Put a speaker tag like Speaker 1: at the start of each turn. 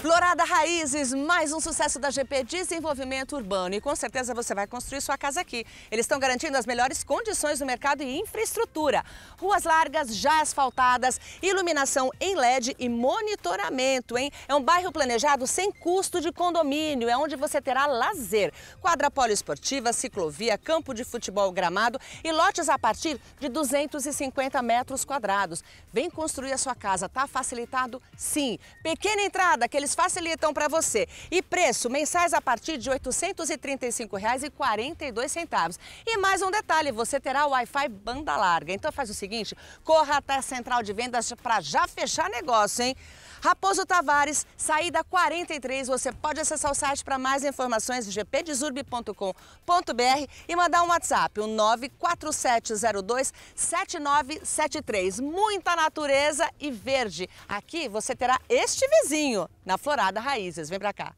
Speaker 1: Florada Raízes, mais um sucesso da GP Desenvolvimento Urbano. E com certeza você vai construir sua casa aqui. Eles estão garantindo as melhores condições do mercado e infraestrutura. Ruas largas, já asfaltadas, iluminação em LED e monitoramento, hein? É um bairro planejado sem custo de condomínio. É onde você terá lazer. Quadra poliesportiva, ciclovia, campo de futebol gramado e lotes a partir de 250 metros quadrados. Vem construir a sua casa. Tá facilitado? Sim. Pequena entrada, aqueles eles facilitam para você. E preço, mensais a partir de R$ 835,42. E mais um detalhe, você terá Wi-Fi banda larga. Então faz o seguinte, corra até a central de vendas para já fechar negócio, hein? Raposo Tavares, saída 43. Você pode acessar o site para mais informações gpdesurb.com.br e mandar um WhatsApp, o 947027973. Muita natureza e verde. Aqui você terá este vizinho na Florada Raízes. Vem pra cá.